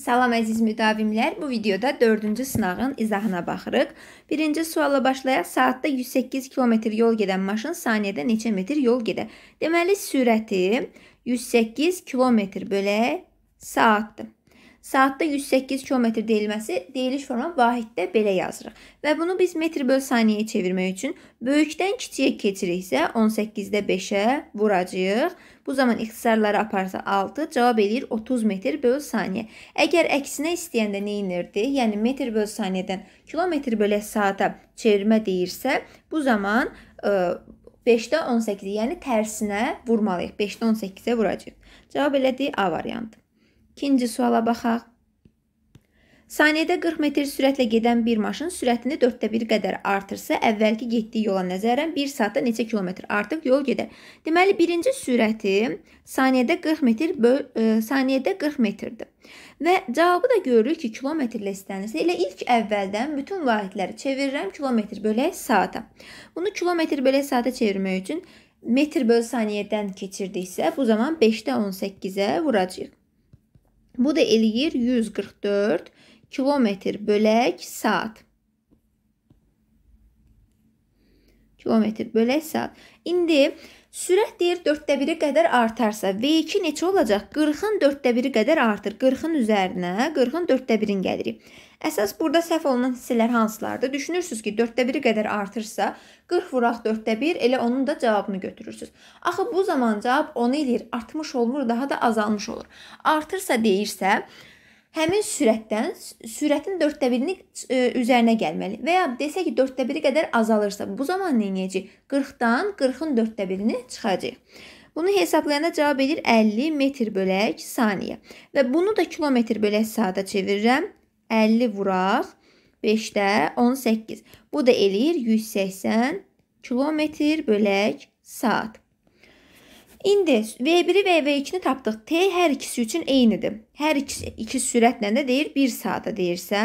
Salam əziz müdavimlər, bu videoda 4-cü sınağın izahına baxırıq. Birinci sualla başlayaq. Saatda 108 km yol gedən maşın saniyədə neçə metr yol gedə? Deməli, sürəti 108 km bölə saatdır saatda 108 km deyilməsi deyiliş forma vahiddə belə yazırıq. Və bunu biz metr böl saniyəyə çevirmək üçün böyükdən kiçiyə keçiriksə 18-də 5-ə vuracağıq. Bu zaman ixtisarları aparsa 6, cavab eləyir 30 metr böl saniyə. Əgər əksinə istəyəndə nə inirdi? Yəni metr böl saniyədən kilometr bölə saata çevirmə deyirsə, bu zaman ə, 5-də 18, yəni tərsinə vurmalıyıq. 5-də 18-ə vuracağıq. Cavab elədi A variantı. İkinci suala baxaq. Saniyədə 40 metr sürətlə gedən bir maşın sürətini 4də 1 qədər artırsa, əvvəlki getdiyi yola nəzərən 1 saatda neçə kilometr artıq yol gedər. Deməli, birinci sürəti saniyədə 40 metr e, saniyədə 40 metrdir. Və cavabı da görürük ki, kilometrlə istənilirsə, elə ilk əvvəldən bütün vahidləri çevirirəm kilometr bölək saata. Bunu kilometr bölək saata çevirmək üçün metr böl saniyədən keçirdiksə, bu zaman 5-də 18-ə vuracağıq. Bu da eləyir 144 kilometr bölək saat. Kilometr bölək saat. İndi Sürət deyir 4də 1-ə qədər artarsa, V2 neçə olacaq? 40-ın 4də 1-i qədər artır. 40-ın üzərinə 40-ın 4də 1-in gəlirik. Əsas burada səhv olunan hissələr hansılardır? Düşünürsüz ki, 4də 1-i qədər artırsa, 40 vuraq 4də 1, elə onun da cavabını götürürsüz. Axı bu zaman cavab 10 eləyir, artmış olmur, daha da azalmış olur. Artırsa deyirsə, həmin sürətdən sürətin 4də 1-ini e, üzərinə gəlməli və ya desək ki, 4də 1-i qədər azalırsa, bu zaman nə edəcəyik? 40-dan 40-ın 4də 1-ini çıxacağıq. Bunu hesablayanda cavab edir 50 metr bölək saniyə. Və bunu da kilometr bölək saata çevirirəm. 50 vuraq 5-də 18. Bu da eləyir 180 kilometr bölək saat. İndi V1-i və V2-ni tapdıq. T hər ikisi üçün eynidir. Hər ikisi, iki sürətlə də deyir 1 saata deyirsə,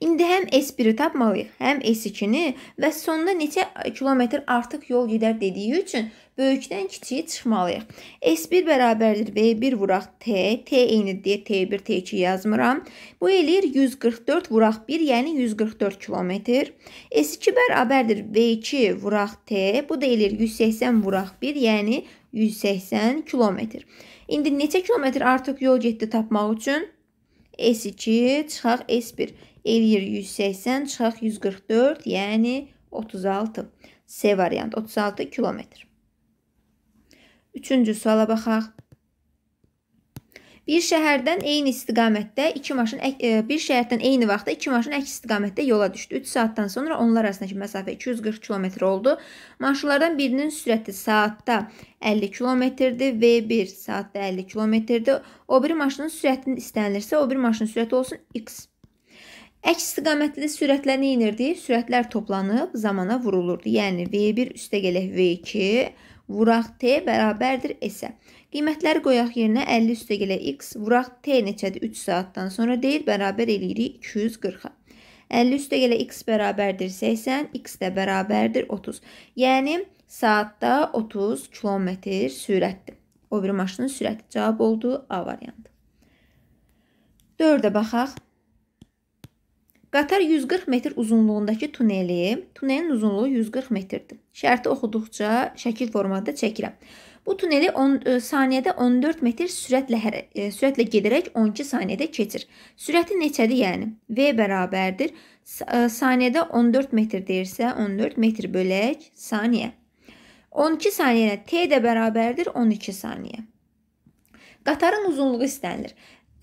İndi həm S1-i tapmalıyıq, həm S2-ni və sonda neçə kilometr artıq yol gedər dediyi üçün böyükdən kiçiyə çıxmalıyıq. S1 bərabərdir V1 vuraq T, T eynidir T1, T2 yazmıram. Bu eləyir 144 vuraq 1, yəni 144 kilometr. S2 bərabərdir V2 vuraq T, bu da eləyir 180 vuraq 1, yəni 180 kilometr. İndi neçə kilometr artıq yol getdi tapmaq üçün? S2 çıxaq S1 eləyir 180, çıxaq 144, yəni 36. C variant 36 kilometr. Üçüncü suala baxaq. Bir şəhərdən eyni istiqamətdə 2 maşın e, bir şəhərdən eyni vaxtda 2 maşın əks istiqamətdə yola düşdü. 3 saatdan sonra onlar arasındakı məsafə 240 km oldu. Maşınlardan birinin sürəti saatda 50 km-dir, V1 saatda 50 km-dir. O biri maşının sürətinin istənilirsə, o bir maşının sürəti olsun x. Əks istiqamətli sürətlər nə inirdi? Sürətlər toplanıb zamana vurulurdu. Yəni V1 üstə gələk V2 vuraq T bərabərdir S-ə. Qiymətləri qoyaq yerinə 50 üstə gələk X vuraq T neçədir? 3 saatdan sonra deyil, bərabər eləyirik 240-a. 50 üstə gələk X bərabərdir 80, X də bərabərdir 30. Yəni saatda 30 kilometr sürətdir. O bir maşının sürəti cavab oldu A variantı. 4-ə baxaq. Qatar 140 metr uzunluğundakı tuneli, tunelin uzunluğu 140 metrdir. Şərti oxuduqca şəkil formatda çəkirəm. Bu tuneli 10 e, saniyədə 14 metr sürətlə hərə, e, sürətlə gedərək 12 saniyədə keçir. Sürəti neçədir yəni? V bərabərdir e, saniyədə 14 metr deyirsə, 14 metr bölək saniyə. 12 saniyəyə t də bərabərdir 12 saniyə. Qatarın uzunluğu istənilir.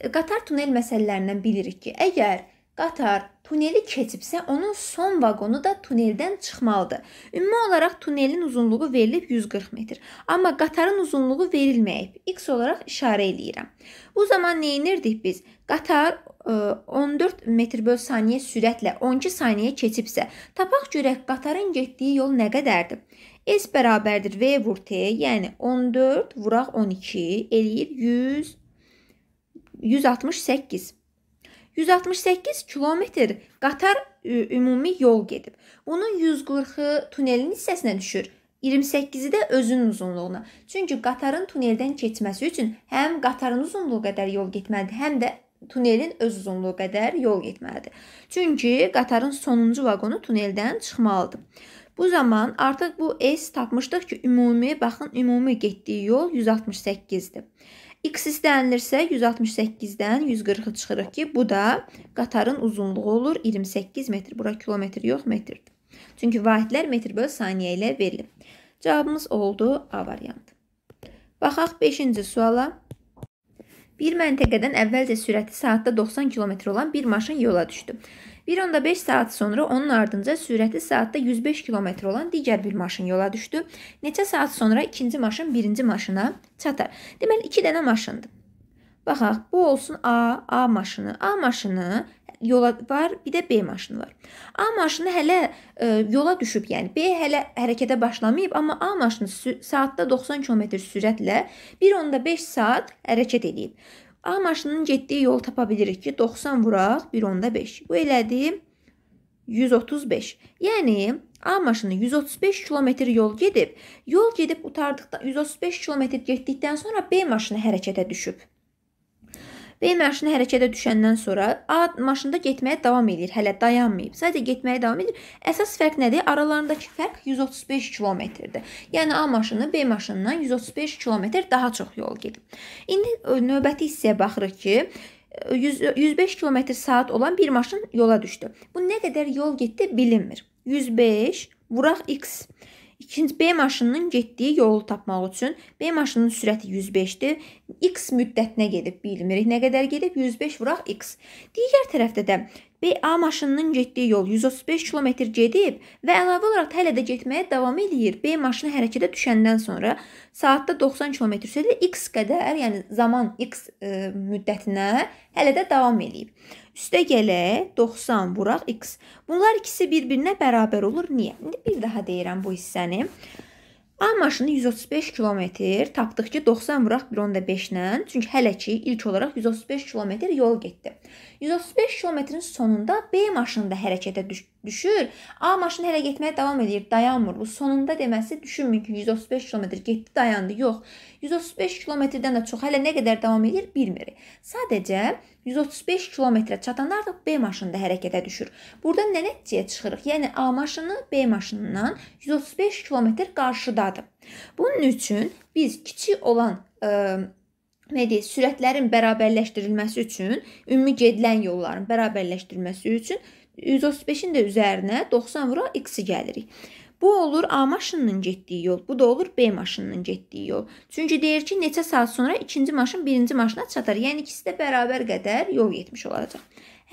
Qatar tunel məsələlərindən bilirik ki, əgər Qatar tuneli keçibsə, onun son vaqonu da tuneldən çıxmalıdır. Ümumi olaraq tunelin uzunluğu verilib 140 metr, amma qatarın uzunluğu verilməyib. X olaraq işarə eləyirəm. Bu zaman nə edirdik biz? Qatar 14 e, metr/saniyə sürətlə 12 saniyə keçibsə, tapaq görək qatarın getdiyi yol nə qədərdir? S bərabərdir V vur T, yəni 14 vuraq 12 eləyir 100 168. 168 kilometr qatar ümumi yol gedib. Bunun 140-ı tunelin hissəsinə düşür. 28-i də özünün uzunluğuna. Çünki qatarın tuneldən keçməsi üçün həm qatarın uzunluğu qədər yol getməlidir, həm də tunelin öz uzunluğu qədər yol getməlidir. Çünki qatarın sonuncu vaqonu tuneldən çıxmalıdır. Bu zaman artıq bu S tapmışdıq ki, ümumi baxın, ümumi getdiyi yol 168-dir. X istənilirsə 168-dən 140-ı çıxırıq ki, bu da qatarın uzunluğu olur 28 metr. Bura kilometr yox, metrdir. Çünki vahidlər metr böl saniyə ilə verilir. Cavabımız oldu A variantı. Baxaq 5-ci suala. Bir məntəqədən əvvəlcə sürəti saatda 90 km olan bir maşın yola düşdü. 1.5 saat sonra onun ardınca sürəti saatda 105 km olan digər bir maşın yola düşdü. Neçə saat sonra ikinci maşın birinci maşına çatar. Deməli 2 dənə maşındır. Baxaq, bu olsun A, A maşını. A maşını yola var, bir də B maşını var. A maşını hələ e, yola düşüb, yəni B hələ hərəkətə başlamayıb, amma A maşını saatda 90 km sürətlə 1.5 saat hərəkət edib. A maşının getdiyi yolu tapa bilirik ki, 90 vuraq, 1.5. Bu elədir 135. Yəni A maşını 135 kilometr yol gedib, yol gedib utardıqda 135 kilometr getdikdən sonra B maşını hərəkətə düşüb. B maşını hərəkətə düşəndən sonra A maşında getməyə davam edir, hələ dayanmayıb. Sadəcə getməyə davam edir. Əsas fərq nədir? Aralarındakı fərq 135 kilometrdir. Yəni A maşını B maşınından 135 kilometr daha çox yol gedib. İndi e, növbəti hissəyə baxırıq ki, 100, 105 km saat olan bir maşın yola düşdü. Bu nə qədər yol getdi bilinmir. 105 vuraq x İkinci B maşınının getdiyi yolu tapmaq üçün B maşınının sürəti 105-dir. X müddətinə gedib bilmirik. Nə qədər gedib? 105 vuraq X. Digər tərəfdə də B A maşınının getdiyi yol 135 km gedib və əlavə olaraq hələ də getməyə davam eləyir. B maşını hərəkətə düşəndən sonra saatda 90 km sürətlə X qədər, yəni zaman X ə, e, müddətinə hələ də davam eləyib. Üstə gələk 90 vuraq x. Bunlar ikisi bir-birinə bərabər olur. Niyə? İndi bir daha deyirəm bu hissəni. A maşını 135 kilometr, tapdıq ki 90 vuraq 1.5 ilə, çünki hələ ki ilk olaraq 135 kilometr yol getdi. 135 kilometrin sonunda B maşını da hərəkətə düşür. A maşını hələ getməyə davam edir, dayanmır. Bu sonunda deməsi düşünməyin ki, 135 kilometr getdi, dayandı. Yox. 135 kilometrdən də çox hələ nə qədər davam edir bilmirik. Sadəcə 135 kilometrə çatanda artıq B maşını da hərəkətə düşür. Burada nə nəticəyə çıxırıq? Yəni A maşını B maşınından 135 kilometr qarşıdadır. Bunun üçün biz kiçik olan ıı, nə deyir, sürətlərin bərabərləşdirilməsi üçün, ümumi gedilən yolların bərabərləşdirilməsi üçün 135-in də üzərinə 90 vura x-i gəlirik. Bu olur A maşınının getdiyi yol, bu da olur B maşınının getdiyi yol. Çünki deyir ki, neçə saat sonra ikinci maşın birinci maşına çatar. Yəni ikisi də bərabər qədər yol getmiş olacaq.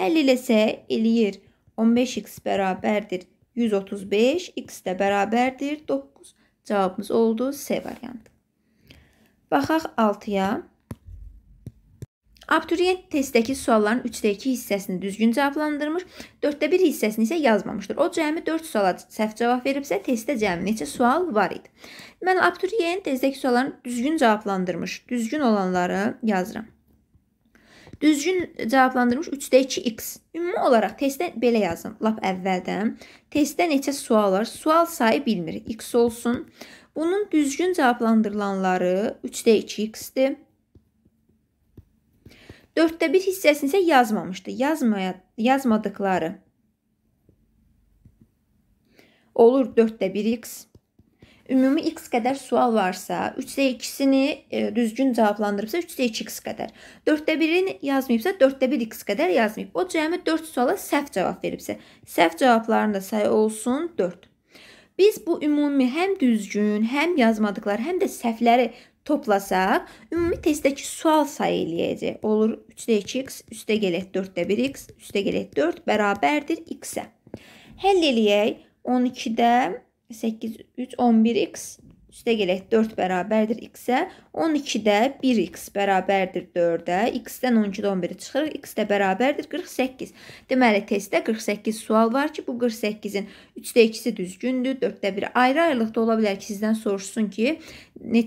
Həll eləsə eləyir 15x bərabərdir 135, x də bərabərdir 9. Cavabımız oldu C variantı. Baxaq 6-ya. Abituriyent testdəki sualların 3-də 2 hissəsini düzgün cavablandırmış, 4-də 1 hissəsini isə yazmamışdır. O cəmi 4 suala səhv cavab veribsə, testdə cəmi neçə sual var idi? Deməli, abituriyent testdəki sualları düzgün cavablandırmış, düzgün olanları yazıram. Düzgün cavablandırmış 3-də 2x. Ümumi olaraq testdə belə yazın, lap əvvəldən. Testdə neçə sual var? Sual sayı bilmirik, x olsun. Bunun düzgün cavablandırılanları 3-də 2x-dir. Dörddə bir hissəsini isə yazmamışdı. Yazmaya, yazmadıqları olur 4də 1x. Ümumi x qədər sual varsa, 3də 2-sini e, düzgün cavablandırıbsa 3də 2x qədər. 4də 1-ini yazmayıbsa 4də 1x qədər yazmayıb. O cəmi 4 suala səhv cavab veribsə, səhv cavablarının da sayı olsun 4. Biz bu ümumi həm düzgün, həm yazmadıqları, həm də səhvləri toplasaq, ümumi testdəki sual sayı eləyəcək. Olur 3-2x üstə gələk 4-1x üstə gələk 4 bərabərdir x-ə. Həll eləyək. 12-də 8, 3, 11x üstə gələk 4 bərabərdir x-ə. 12-də 1x bərabərdir 4-ə. X-dən 12-də 11-i çıxırıq. X də bərabərdir 48. Deməli, testdə 48 sual var ki, bu 48-in 3-də 2-si düzgündür, 4-də 1 ayrı-ayrılıqda ola bilər ki, sizdən soruşsun ki,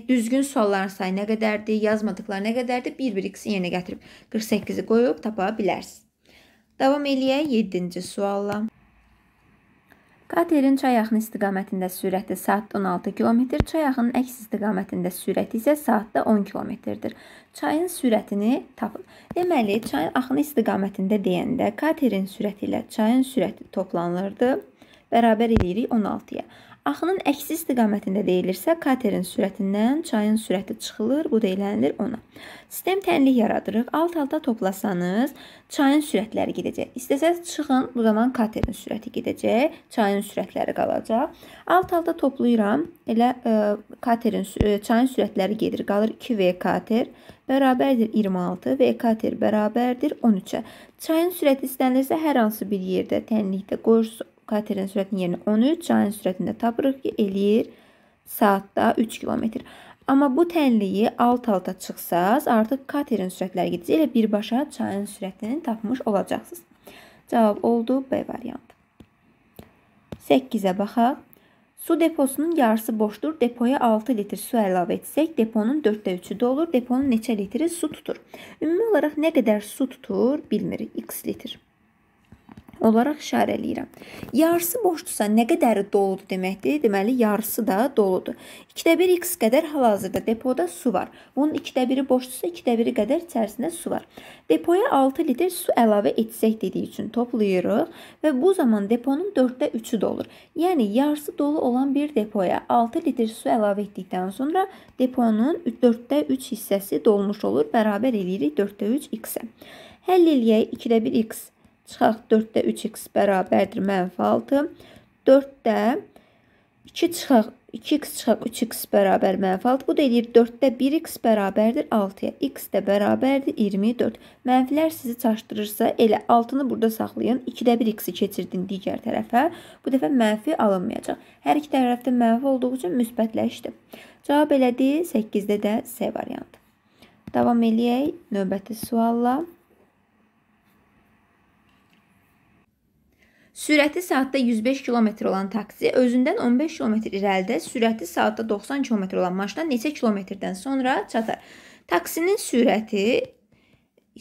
düzgün sualların sayı nə qədərdir, yazmadıqları nə qədərdir, 1-1 x-in yerinə gətirib 48-i qoyub tapa bilərsiniz. Davam eləyək 7-ci sualla. Qaterin çay axını istiqamətində sürəti saatda 16 km, çay axının əks istiqamətində sürəti isə saatda 10 km-dir. Çayın sürətini tapın. Deməli, çayın axını istiqamətində deyəndə qaterin sürəti ilə çayın sürəti toplanılırdı. Bərabər eləyirik 16-ya. Axının əksi istiqamətində deyilirsə, katerin sürətindən çayın sürəti çıxılır, bu deyilənilir ona. Sistem tənlik yaradırıq. Alt-alta toplasanız çayın sürətləri gedəcək. İstəsəz çıxın, bu zaman katerin sürəti gedəcək, çayın sürətləri qalacaq. Alt-alta toplayıram. Elə ə, e, katerin ə, e, çayın sürətləri gedir, qalır 2V kater bərabərdir 26 və ekater bərabərdir 13-ə. Çayın sürəti istənilirsə hər hansı bir yerdə tənlikdə qoyursunuz katerin sürətinin yerini 13, çayın sürətində tapırıq ki, eləyir saatda 3 kilometr. Amma bu tənliyi alt-alta çıxsaz, artıq katerin sürətləri gedəcək, elə birbaşa çayın sürətini tapmış olacaqsınız. Cavab oldu B variantı. 8-ə baxaq. Su deposunun yarısı boşdur. Depoya 6 litr su əlavə etsək, deponun 4də 3-ü dolur. Deponun neçə litri su tutur? Ümumi olaraq nə qədər su tutur bilmirik. X litr olaraq işarə eləyirəm. Yarısı boşdursa nə qədəri doludur deməkdir? Deməli, yarısı da doludur. 2/1 x qədər hal-hazırda depoda su var. Bunun 2/1-i boşdursa, 2/1-i qədər içərisində su var. Depoya 6 litr su əlavə etsək dediyi üçün toplayırıq və bu zaman deponun 4/3-ü dolur. Yəni yarısı dolu olan bir depoya 6 litr su əlavə etdikdən sonra deponun 4/3 hissəsi dolmuş olur. Bərabər eləyirik 4/3 x-ə. Həll eləyək 2/1 x Çıxaq 4-də 3x bərabərdir mənfi 6. 4-də 2 çıxaq 2x çıxaq 3x bərabər mənfi 6. Bu da eləyir 4-də 1x bərabərdir 6-ya. x də bərabərdir 24. Mənfilər sizi çaşdırırsa elə 6-nı burada saxlayın. 2-də 1x-i keçirdin digər tərəfə. Bu dəfə mənfi alınmayacaq. Hər iki tərəfdə mənfi olduğu üçün müsbətləşdi. Cavab elədi 8-də də C variantı. Davam eləyək növbəti sualla. Sürəti saatda 105 km olan taksi özündən 15 km irəlidə sürəti saatda 90 km olan maşına neçə kilometrdən sonra çatar? Taksinin sürəti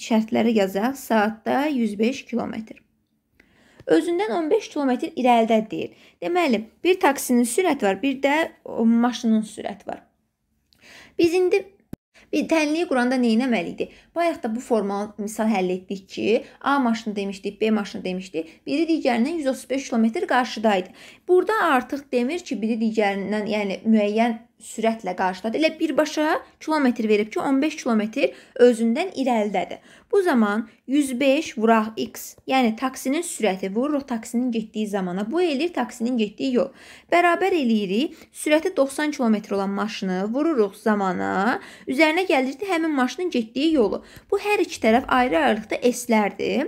şərtləri yazaq, saatda 105 km. Özündən 15 km irəlidə deyil. Deməli, bir taksinin sürəti var, bir də maşının sürəti var. Biz indi Biz tənliyi quranda nə etməliydik? Bayaq da bu formal misal həll etdik ki, A maşını demişdik, B maşını demişdik. Biri digərindən 135 km qarşıdaydı. Burada artıq demir ki, biri digərindən, yəni müəyyən sürətlə qarşıladı. Elə birbaşa kilometr verib ki, 15 kilometr özündən irəlidədir. Bu zaman 105 vuraq x, yəni taksinin sürəti vururuq taksinin getdiyi zamana. Bu eləyir taksinin getdiyi yol. Bərabər eləyirik. Sürəti 90 kilometr olan maşını vururuq zamana. Üzərinə gəlirdi həmin maşının getdiyi yolu. Bu hər iki tərəf ayrı aralıqda s-lərdir.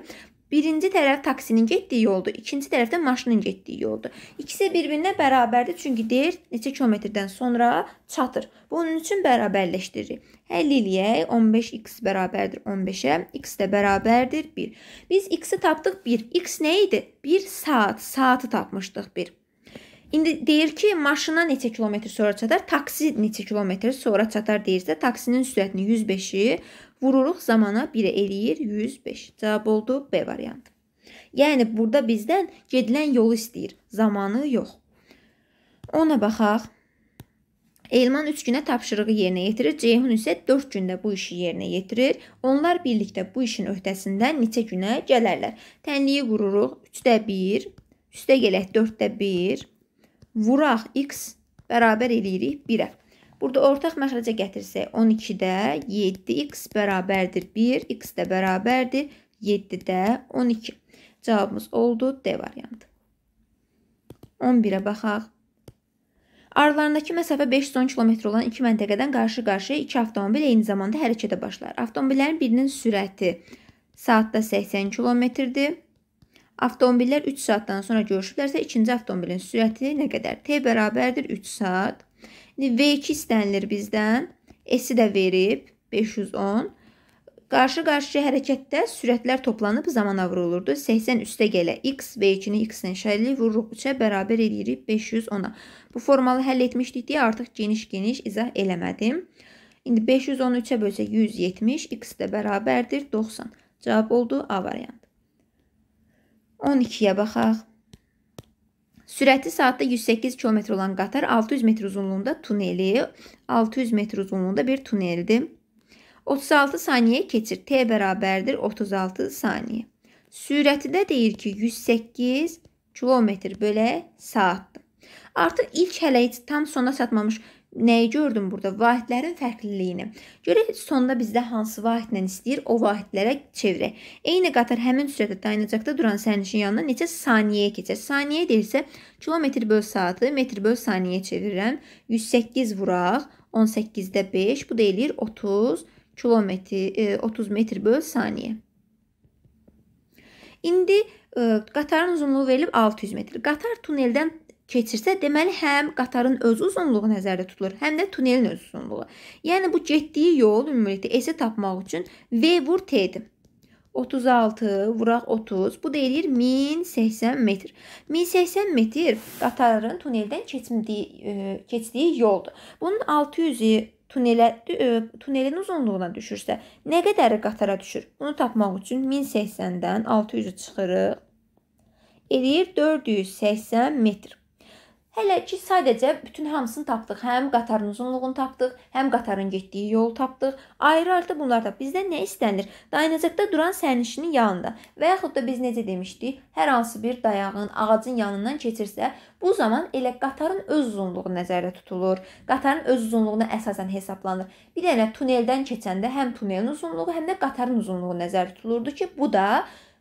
Birinci tərəf taksinin getdiyi yoldur, ikinci tərəfdə maşının getdiyi yoldur. İkisi bir-birinə bərabərdir, çünki deyir neçə kilometrdən sonra çatır. Bunun üçün bərabərləşdiririk. Həll eləyək. 15x bərabərdir 15-ə, x də bərabərdir 1. Biz x-i tapdıq 1. x nə idi? 1 saat. Saatı tapmışdıq 1. İndi deyir ki, maşına neçə kilometr sonra çatar, taksi neçə kilometr sonra çatar deyirsə, taksinin sürətini 105-i vururuq zamana 1 eləyir 105. Cavab oldu B variantı. Yəni burada bizdən gedilən yolu istəyir, zamanı yox. Ona baxaq. Elman 3 günə tapşırığı yerinə yetirir, Ceyhun isə 4 gündə bu işi yerinə yetirir. Onlar birlikdə bu işin öhdəsindən neçə günə gələrlər? Tənliyi vururuq 3də 1, üstə gələk 4də 1, vuraq x bərabər eləyirik 1-ə. Burada ortaq məxrəcə gətirsək 12-də 7x bərabərdir 1, x də bərabərdir 7-də 12. Cavabımız oldu D variantı. 11-ə baxaq. Aralarındakı məsafə 510 km olan iki məntəqədən qarşı-qarşıya iki avtomobil eyni zamanda hərəkətə başlar. Avtomobillərin birinin sürəti saatda 80 km-dir, Avtomobillər 3 saatdan sonra görüşüblərsə, ikinci avtomobilin sürəti nə qədər? T bərabərdir 3 saat. İndi V2 istənilir bizdən. S-i də verib 510. Qarşı-qarşıya hərəkətdə sürətlər toplanıb zamana vurulurdu. 80 üstə gələ x, v2-ni x-lə şərli vururuq 3-ə bərabər edirik 510-a. Bu formalı həll etmişdik deyə artıq geniş-geniş izah eləmədim. İndi 513-ə bölsək 170, x də bərabərdir 90. Cavab oldu A variantı. 12-yə baxaq. Sürəti saatda 108 km olan qatar 600 metr uzunluğunda tuneli, 600 metr uzunluğunda bir tuneldir. 36 saniyə keçir. T bərabərdir 36 saniyə. Sürəti də deyir ki, 108 km bölə saatdır. Artıq ilk hələyic tam sona çatmamış Nəyi gördüm burada? Vahidlərin fərqliliyini. Görək sonda bizdə hansı vahidlə istəyir, o vahidlərə çevirək. Eyni qatar həmin sürətdə dayanacaqda duran sərnişin yanına neçə saniyəyə keçər? Saniyə deyilsə, kilometr böl saatı, metr böl saniyəyə çevirirəm. 108 vuraq, 18-də 5, bu da eləyir 30 kilometr, 30 e, metr böl saniyə. İndi e, qatarın uzunluğu verilib 600 metr. Qatar tuneldən keçirsə, deməli həm qatarın öz uzunluğu nəzərdə tutulur, həm də tunelin öz uzunluğu. Yəni bu getdiyi yol ümumilikdə S tapmaq üçün V vur T-dir. 36 vuraq 30 bu da eləyir 1080 metr. 1080 metr qatarın tuneldən keçdiyi e, keçdiyi yoldur. Bunun 600-ü tunelə e, tunelin uzunluğuna düşürsə, nə qədəri qatara düşür? Bunu tapmaq üçün 1080-dən 600-ü çıxırıq. Eləyir 480 metr. Hələ ki sadəcə bütün hamısını tapdıq. Həm qatarın uzunluğunu tapdıq, həm qatarın getdiyi yolu tapdıq. Ayrı-ayrı bunlar da bizdən nə istənir? Dayanacaqda duran sərnişinin yanında və yaxud da biz necə demişdik, hər hansı bir dayağın, ağacın yanından keçirsə, bu zaman elə qatarın öz uzunluğu nəzərdə tutulur. Qatarın öz uzunluğuna əsasən hesablanır. Bir dənə tuneldən keçəndə həm tunelin uzunluğu, həm də qatarın uzunluğu nəzərdə tutulurdu ki, bu da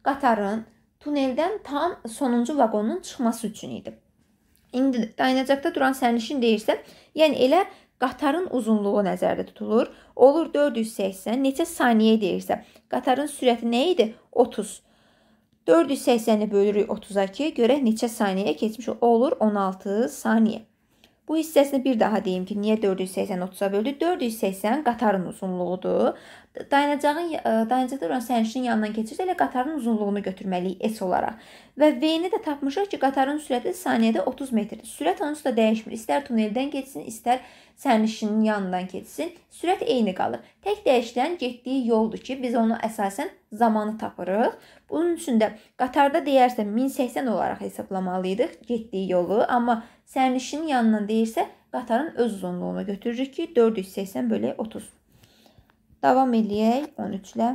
qatarın tuneldən tam sonuncu vaqonun çıxması üçün idi. İndi dayanacaqda duran sərnişin deyirsə, yəni elə qatarın uzunluğu nəzərdə tutulur. Olur 480, neçə saniyə deyirsə, qatarın sürəti nə idi? 30. 480-i bölürük 30-a ki, görək neçə saniyə keçmiş olur? 16 saniyə. Bu hissəsini bir daha deyim ki, niyə 480 30-a böldü? 480 qatarın uzunluğudur. Dayanacağın e, dayanacaqda olan sərnişinin yanından keçirsə elə qatarın uzunluğunu götürməliyik s olaraq. Və v-ni də tapmışıq ki, qatarın sürəti saniyədə 30 metrdir. Sürət onsuz da dəyişmir. İstər tuneldən keçsin, istər sərnişinin yanından keçsin, sürət eyni qalır. Tək dəyişilən getdiyi yoldur ki, biz onu əsasən zamanı tapırıq. Bunun üçün də qatarda deyərsə 1080 olaraq hesablamalıyıq getdiyi yolu, amma Sərnişinin yanından deyirsə, qatarın öz uzunluğunu götürürük ki, 480 bölü 30. Davam eləyək 13 ilə.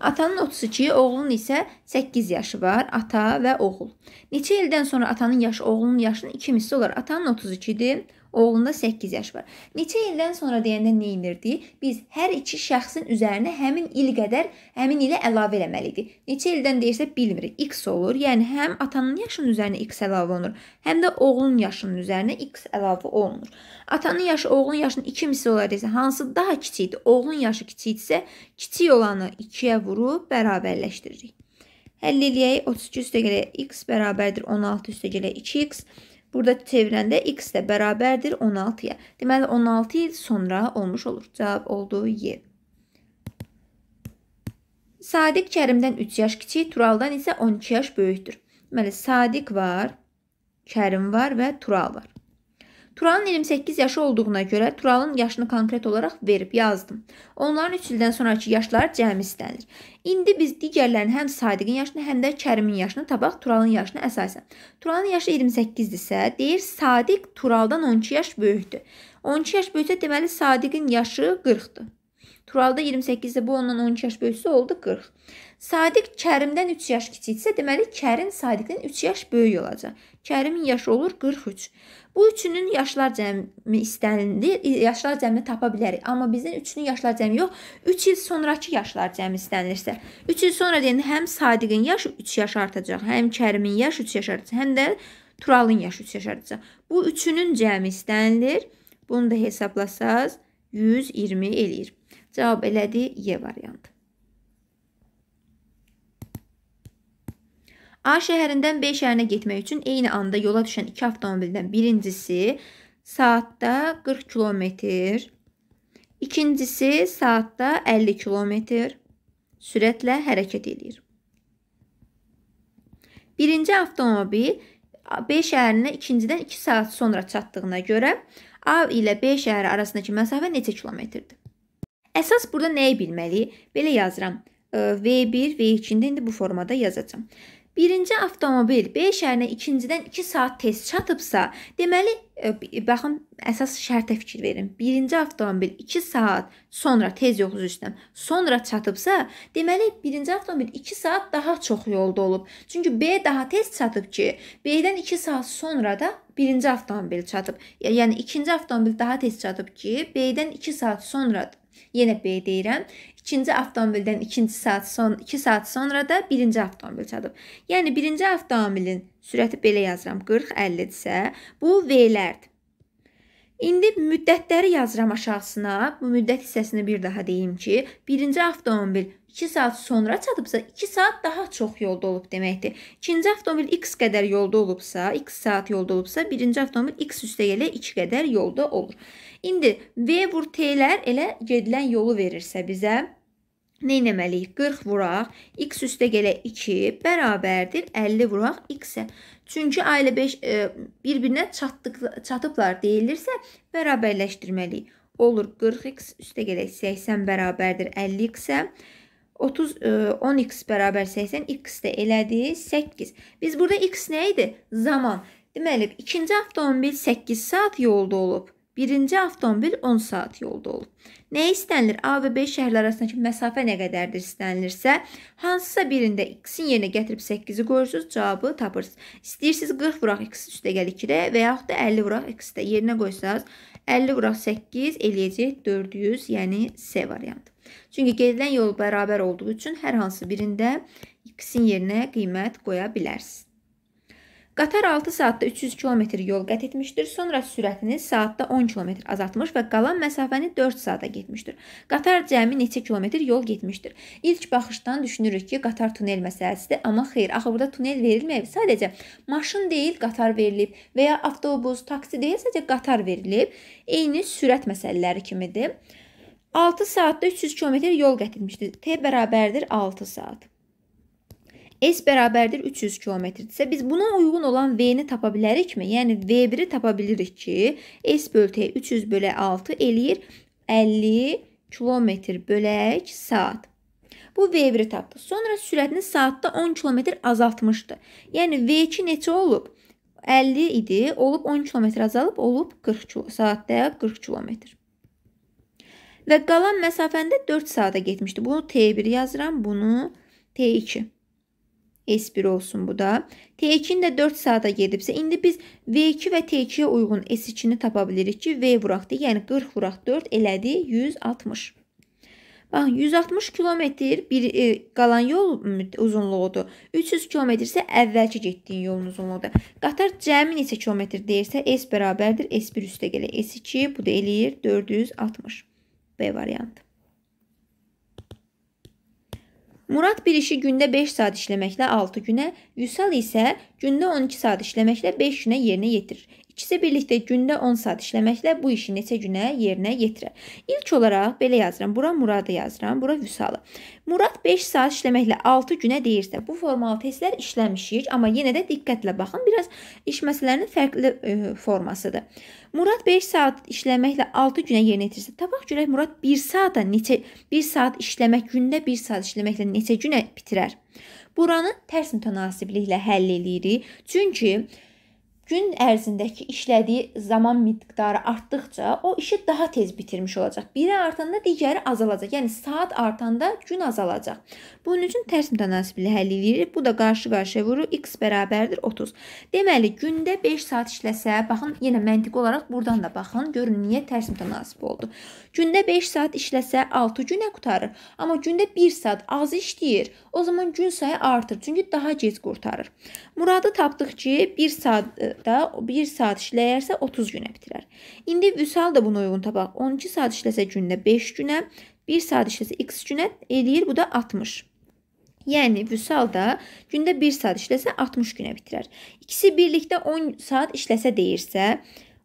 Atanın 32, oğlunun isə 8 yaşı var. Ata və oğul. Neçə ildən sonra atanın yaşı oğlunun yaşının 2 misli olar. Atanın 32-dir, Oğlunda 8 yaş var. Neçə ildən sonra deyəndə nə inirdik? Biz hər iki şəxsin üzərinə həmin il qədər həmin ilə əlavə eləməli idik. Neçə ildən deyirsə bilmirik. X olur. Yəni həm atanın yaşının üzərinə x əlavə olunur, həm də oğlun yaşının üzərinə x əlavə olunur. Atanın yaşı oğlun yaşının 2 misli olar desə, hansı daha kiçikdir? Oğlun yaşı kiçikdirsə, kiçik olanı 2-yə vurub bərabərləşdiririk. Həll eləyək. 32 üstəgələ x bərabərdir 16 üstəgələ 2x. Burada çevirəndə x də bərabərdir 16-ya. Deməli 16 il sonra olmuş olur. Cavab oldu Y. Sadiq Kərimdən 3 yaş kiçik, Turaldan isə 12 yaş böyükdür. Deməli Sadiq var, Kərim var və Tural var. Turanın 28 yaşı olduğuna görə Turalın yaşını konkret olaraq verib yazdım. Onların 3 ildən sonrakı yaşları cəmi istənir. İndi biz digərlərin həm Sadiqin yaşını, həm də Kərimin yaşını tapaq Turalın yaşını əsasən. Turalın yaşı 28-dirsə, deyir Sadiq Turaldan 12 yaş böyükdür. 12 yaş böyüksə deməli Sadiqin yaşı 40-dır. Turalda 28-də bu ondan 12 yaş böyüksə oldu 40. Sadiq Kərimdən 3 yaş kiçikdirsə, deməli Kərim Sadiqdən 3 yaş böyük olacaq. Kərimin yaşı olur 43. Bu üçünün yaşlar cəmi istənildi. E, yaşlar cəmini tapa bilərik. Amma bizdən üçünün yaşlar cəmi yox, 3 il sonrakı yaşlar cəmi istənilirsə, 3 il sonra deyəndə həm Sadiqin yaşı 3 yaş artacaq, həm Kərimin yaşı 3 yaş artacaq, həm də Turalın yaşı 3 yaş artacaq. Bu üçünün cəmi istənilir. Bunu da hesablasaz 120 eləyir. Cavab elədi E variantı. A şəhərindən B şəhərinə getmək üçün eyni anda yola düşən iki avtomobildən birincisi saatda 40 kilometr, ikincisi saatda 50 kilometr sürətlə hərəkət edir. Birinci avtomobil B şəhərinə ikincidən 2 saat sonra çatdığına görə A ilə B şəhəri arasındakı məsafə neçə kilometrdir? Əsas burada nəyi bilməliyik? Belə yazıram. V1, V2-də indi bu formada yazacağam birinci avtomobil B şəhərinə ikincidən 2 saat tez çatıbsa, deməli e, e, baxın əsas şərtə fikir verin. Birinci avtomobil 2 saat sonra tez yoxuz üstdən sonra çatıbsa, deməli birinci avtomobil 2 saat daha çox yolda olub. Çünki B daha tez çatıb ki, B-dən 2 saat sonra da birinci avtomobil çatıb. Yəni ikinci avtomobil daha tez çatıb ki, B-dən 2 saat sonra Yenə B deyirəm. İkinci avtomobildən 2 saat son 2 saat sonra da birinci avtomobil çatıb. Yəni birinci avtomobilin sürəti belə yazıram 40-50 isə bu V-lərdir. İndi müddətləri yazıram aşağısına. Bu müddət hissəsini bir daha deyim ki, birinci avtomobil 2 saat sonra çatıbsa 2 saat daha çox yolda olub deməkdir. İkinci avtomobil x qədər yolda olubsa, x saat yolda olubsa, birinci avtomobil x üstə gələ 2 qədər yolda olur. İndi V vur T-lər elə gedilən yolu verirsə bizə nə etməliyik? 40 vuraq, x üstə gələ 2 bərabərdir 50 vuraq x-ə. Çünki A ilə 5 e, bir-birinə çatdıq, çatıblar deyilirsə bərabərləşdirməliyik. Olur 40x üstə gələk 80 bərabərdir 50x-ə. 30 10x bərabər 80 x də elədi 8. Biz burada x nə idi? Zaman. Deməli, ikinci avtomobil 8 saat yolda olub. Birinci avtomobil 10 saat yolda olub. Nə istənilir? A və B şəhərlər arasındakı məsafə nə qədərdir istənilirsə, hansısa birində x-in yerinə gətirib 8-i qoyursunuz, cavabı tapırsınız. İstəyirsiniz 40 vuraq x 3 dəgəl 2-də və yaxud da 50 vuraq x-də yerinə qoysanız, 50 vuraq 8 eləyəcək 400, yəni C variantı. Çünki gedilən yol bərabər olduğu üçün hər hansı birində x-in yerinə qiymət qoya bilərsiniz. Qatar 6 saatda 300 km yol qət etmişdir. Sonra sürətini saatda 10 km azaltmış və qalan məsafəni 4 saata getmişdir. Qatar cəmi neçə kilometr yol getmişdir? İlk baxışdan düşünürük ki, qatar tunel məsələsidir, amma xeyr, axı burada tunel verilməyib. Sadəcə maşın deyil, qatar verilib və ya avtobus, taksi deyil, sadəcə qatar verilib. Eyni sürət məsələləri kimidir. 6 saatda 300 km yol qət etmişdir. T bərabərdir 6 saat. S bərabərdir 300 kilometrdirsə biz buna uyğun olan V-ni tapa bilərikmi? Yəni V1-i tapa bilirik ki, S böltəyə 300 bölə 6 eləyir 50 kilometr bölək saat. Bu V1-i tapdıq. Sonra sürətini saatda 10 kilometr azaltmışdı. Yəni V2 neçə olub? 50 idi, olub 10 kilometr azalıb, olub 40 kilo, saatda 40 kilometr. Və qalan məsafəndə 4 saata getmişdi. Bunu T1 yazıram, bunu T2. S1 olsun bu da. T2-ni də 4 saata gedibsə, indi biz V2 və T2-yə uyğun S2-ni tapa bilirik ki, V vuraqdır. Yəni 40 vuraq 4 elədi 160. Bax 160 kilometr bir e, qalan yol uzunluğudur. 300 kilometr isə əvvəlki getdiyin yolun uzunluğudur. Qatar cəmi neçə kilometr deyirsə S bərabərdir S1 üstə gəlir S2 bu da eləyir 460. B variantı. Murad bir işi gündə 5 saat işləməklə 6 günə, Vüsal isə gündə 12 saat işləməklə 5 günə yerinə yetirir. İkisi birlikdə gündə 10 saat işləməklə bu işi neçə günə yerinə yetirər. İlk olaraq belə yazıram. Bura Muradı yazıram, bura Vüsalı. Murad 5 saat işləməklə 6 günə deyirsə, bu formal testlər işləmişik, amma yenə də diqqətlə baxın. Biraz iş məsələlərinin fərqli ə, e, formasıdır. Murad 5 saat işləməklə 6 günə yerinə yetirsə, tapaq görək Murad 1 saata neçə 1 saat işləmək gündə 1 saat işləməklə neçə günə bitirər? Buranı tərs mütənasibliklə həll eləyirik. Çünki gün ərzindəki işlədiyi zaman miqdarı artdıkca o işi daha tez bitirmiş olacaq. Biri artanda digəri azalacaq. Yəni saat artanda gün azalacaq. Bunun üçün tərs mütənasibli həll edirik. Bu da qarşı-qarşıya vurur. X bərabərdir 30. Deməli gündə 5 saat işləsə, baxın yenə məntiqi olaraq burdan da baxın, görün niyə tərs mütənasib oldu. Gündə 5 saat işləsə 6 günə qutarır. Amma gündə 1 saat az işləyir. O zaman gün sayı artır. Çünki daha gec qurtarır. Muradı tapdıq ki, 1 saatda e, 1 saat işləyərsə 30 günə bitirər. İndi Vüsal da buna uyğun tapaq. 12 saat işləsə gündə 5 günə, 1 saat işləsə x günə eləyir. Bu da 60. Yəni Vüsal da gündə 1 saat işləsə 60 günə bitirər. İkisi birlikdə 10 saat işləsə deyirsə,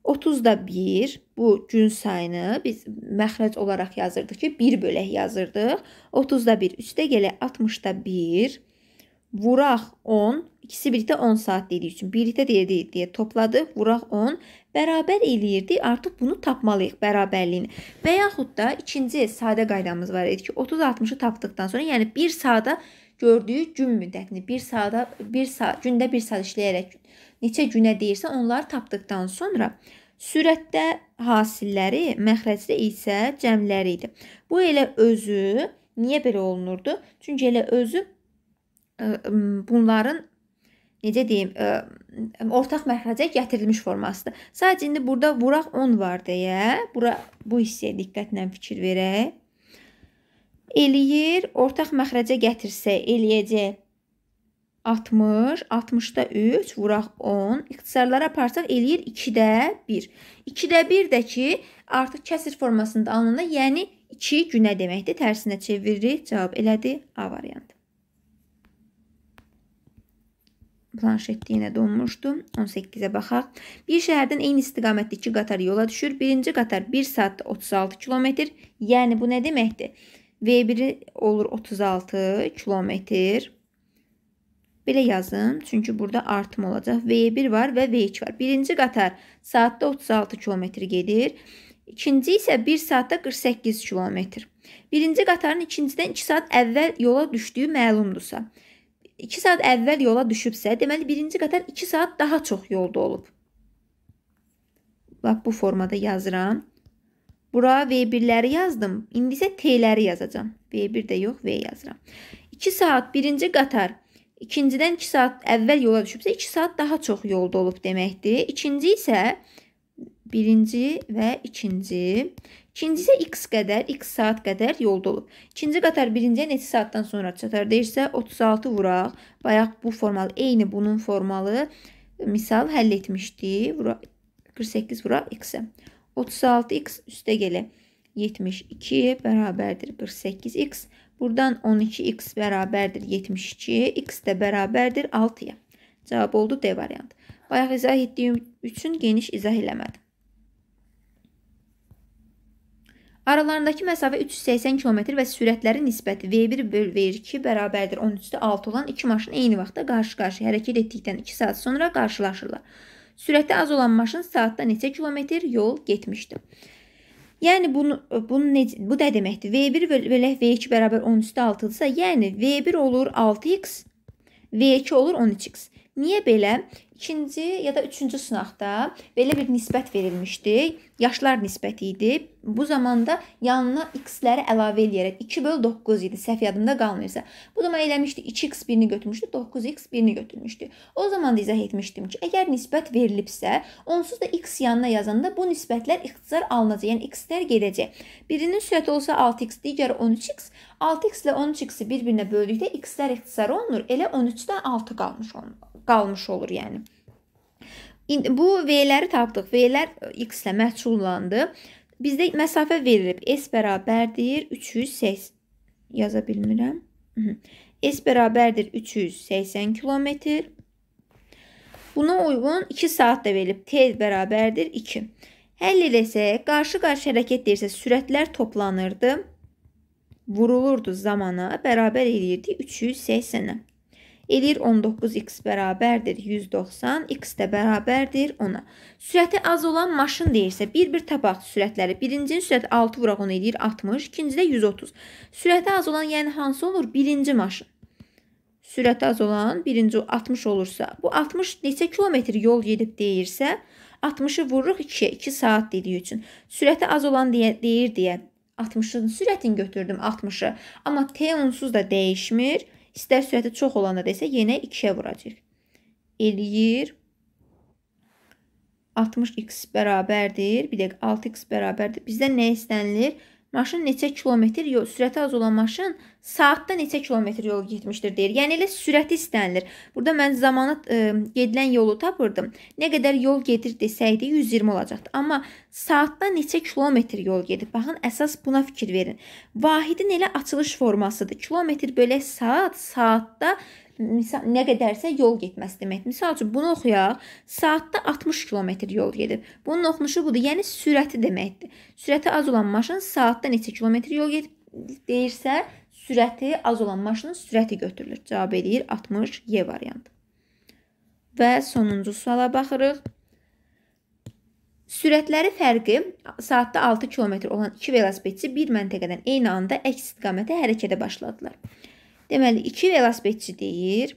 30-da 1 bu gün sayını biz məxrəc olaraq yazırdıq ki, 1 bölək yazırdıq. 30-da 1 3-də gələ 60-da 1 vuraq 10 ikisi birlikdə 10 saat dediyi üçün birlikdə deyə deyə, deyə topladıq. Vuraq 10 bərabər eləyirdi. Artıq bunu tapmalıyıq bərabərliyini. Və yaxud da ikinci sadə qaydamız var idi ki, 30-60-ı tapdıqdan sonra, yəni 1 saata gördüyü gün müddətini 1 saata 1 saat gündə 1 saat işləyərək neçə günə deyirsə, onları tapdıqdan sonra sürətdə hasilləri, məxrəcdə isə cəmləri idi. Bu elə özü niyə belə olunurdu? Çünki elə özü e, bunların necə deyim, ə, e, ortaq məxrəcə gətirilmiş formasıdır. Sadəcə indi burada vuraq 10 var deyə, bura bu hissəyə diqqətlə fikir verək. Eləyir, ortaq məxrəcə gətirsə eləyəcək 60, 60-da 3, vuraq 10, ixtisarlara aparsaq eləyir 2-də 1. 2-də 1 də ki, artıq kəsir formasında alınır, yəni 2 günə deməkdir. Tərsinə çeviririk, cavab elədi A variantı. Planşetdə yenə donmuşdu. 18-ə baxaq. Bir şəhərdən eyni istiqamətdə 2 qatar yola düşür. Birinci qatar 1 saatda 36 kilometr. Yəni bu nə deməkdir? V1 olur 36 kilometr. Belə yazım. Çünki burada artım olacaq. V1 var və V2 var. Birinci qatar saatda 36 km gedir. İkinci isə 1 saatda 48 km. Birinci qatarın ikincidən 2 saat əvvəl yola düşdüyü məlumdursa, 2 saat əvvəl yola düşübsə, deməli birinci qatar 2 saat daha çox yolda olub. Bax bu formada yazıram. Bura V1-ləri yazdım. İndi isə T-ləri yazacağam. V1 də yox, V yazıram. 2 saat birinci qatar ikincidən 2 iki saat əvvəl yola düşübsə 2 saat daha çox yolda olub deməkdir. İkinci isə birinci və ikinci. İkinci isə x qədər, x saat qədər yolda olub. İkinci qatar birinciyə neçə saatdan sonra çatar deyirsə 36 vuraq. Bayaq bu formalı, eyni bunun formalı misal həll etmişdi. Vura, 48 vuraq x-ə. 36x üstə gələ 72 bərabərdir 48x. Buradan 12x bərabərdir 72, x də bərabərdir 6-ya. Cavab oldu D variantı. Bayaq izah etdiyim üçün geniş izah eləmədim. Aralarındakı məsafə 380 km və sürətlərin nisbəti V1 böl V2 bərabərdir 13-də 6 olan iki maşın eyni vaxtda qarşı-qarşıya hərəkət etdikdən 2 saat sonra qarşılaşırlar. Sürəti az olan maşın saatda neçə kilometr yol getmişdir? Yəni bunu bunun necə, bu da deməkdir. V1 bölək V2 bərabər 10 üstə 6-dırsa, yəni V1 olur 6x, V2 olur 13x. Niyə belə? ikinci ya da üçüncü sınaqda belə bir nisbət verilmişdi. Yaşlar nisbəti idi. Bu zamanda yanına x-ləri əlavə eləyərək 2/9 idi. Səhv yadımda qalmayırsa. Bu zaman eləmişdi 2x birini götürmüşdü, 9x birini götürmüşdü. O zaman da izah etmişdim ki, əgər nisbət verilibsə, onsuz da x yanına yazanda bu nisbətlər ixtisar alınacaq. Yəni x-lər gedəcək. Birinin sürəti olsa 6x, digəri 13x. 6x ilə 13x-i bir-birinə böldükdə x-lər ixtisar olunur. Elə 13-dən 6 qalmış olur. Qalmış olur yəni. Bu V-ləri tapdıq. V-lər e, x-lə məhçullandı. Bizdə məsafə verilib. S bərabərdir 380 yaza bilmirəm. S bərabərdir 380 kilometr. Buna uyğun 2 saat da verilib. T bərabərdir 2. Həll eləsək, qarşı-qarşı hərəkət deyirsə sürətlər toplanırdı. Vurulurdu zamana, bərabər eləyirdi 380-ə. Eləyir 19x bərabərdir 190, x də bərabərdir 10-a. Sürəti az olan maşın deyirsə, bir-bir tapaq sürətləri. Birincinin sürəti 6 vuraq 10 eləyir 60, ikincidə 130. Sürəti az olan yəni hansı olur? Birinci maşın. Sürəti az olan birinci 60 olursa, bu 60 neçə kilometr yol gedib deyirsə, 60-ı vururuq 2-yə, 2 saat dediyi üçün. Sürəti az olan deyə, deyir deyə 60-ın sürətini götürdüm 60-ı. Amma t onsuz da dəyişmir. İstər sürəti çox olanda da isə yenə 2-yə vuracağıq. Eləyir 60x bərabərdir. Bir dəqiqə 6x bərabərdir. Bizdən nə istənilir? maşın neçə kilometr yol, sürəti az olan maşın saatda neçə kilometr yol getmişdir deyir. Yəni elə sürəti istənilir. Burada mən zamanı ə, e, gedilən yolu tapırdım. Nə qədər yol gedir desəydi 120 olacaqdı. Amma saatda neçə kilometr yol gedib? Baxın, əsas buna fikir verin. Vahidin elə açılış formasıdır. Kilometr belə saat, saatda misal nə qədərsə yol getməsi deməkdir. Məsəl üçün bunu oxuyaq, saatda 60 kilometr yol gedib. Bunun oxunuşu budur, yəni sürəti deməkdir. Sürəti az olan maşın saatda neçə kilometr yol gedib deyirsə, sürəti az olan maşının sürəti götürülür. Cavab eləyir 60 Y variantı. Və sonuncu suala baxırıq. Sürətləri fərqi saatda 6 km olan iki velosipedçi bir məntəqədən eyni anda əks istiqamətə hərəkətə başladılar. Deməli, iki velosipedçi deyir,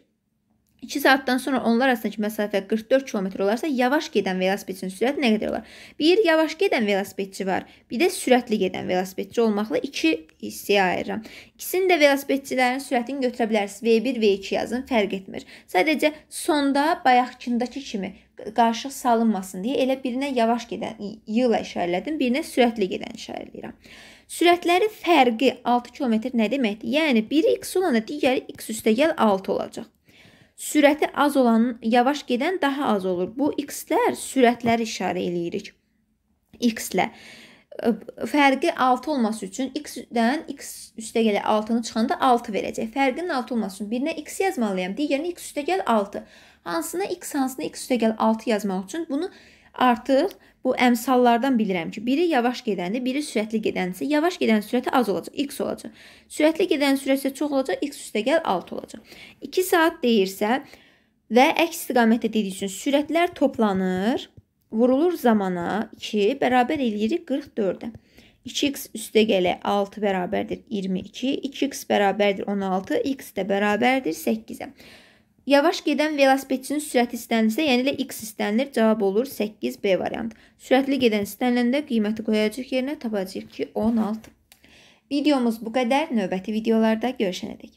2 saatdan sonra onlar arasındakı məsafə 44 km olarsa, yavaş gedən velosipedçinin sürəti nə qədər olar? Bir yavaş gedən velosipedçi var, bir də sürətli gedən velosipedçi olmaqla 2 hissəyə ayırıram. İkisini də velosipedçilərin sürətini götürə bilərsiniz. V1, V2 yazın, fərq etmir. Sadəcə sonda bayaqkindəki kimi qarışıq salınmasın deyə elə birinə yavaş gedən yığla işarələdim, birinə sürətli gedən işarələyirəm. Sürətlərin fərqi 6 km nə deməkdir? Yəni biri x olanda digəri x üstəgəl 6 olacaq. Sürəti az olanın yavaş gedən daha az olur. Bu x-lər sürətləri işarə eləyirik. x-lə fərqi 6 olması üçün x-dən x üstəgəl 6-nı çıxanda 6 verəcək. Fərqin 6 olması üçün birinə x yazmalıyam, digərinə x üstəgəl 6. Hansına x, hansına x üstəgəl 6 yazmaq üçün bunu artıq bu əmsallardan bilirəm ki, biri yavaş gedəndir, biri sürətli gedəndirsə, yavaş gedən sürəti az olacaq, x olacaq. Sürətli gedən sürəti çox olacaq, x üstəgəl 6 olacaq. 2 saat deyirsə və əks istiqamətdə dediyi üçün sürətlər toplanır, vurulur zamana 2 bərabər eləyirik 44-ə. 2x üstəgələ 6 bərabərdir 22, 2x bərabərdir 16, x də bərabərdir 8-ə. Yavaş gedən velosipedçinin sürəti istənilirsə, yəni ilə x istənilir. Cavab olur 8B variant. Sürətli gedən istəniləndə qiyməti qoyacaq yerinə tapacaq ki, 16. Videomuz bu qədər. Növbəti videolarda görüşənədək.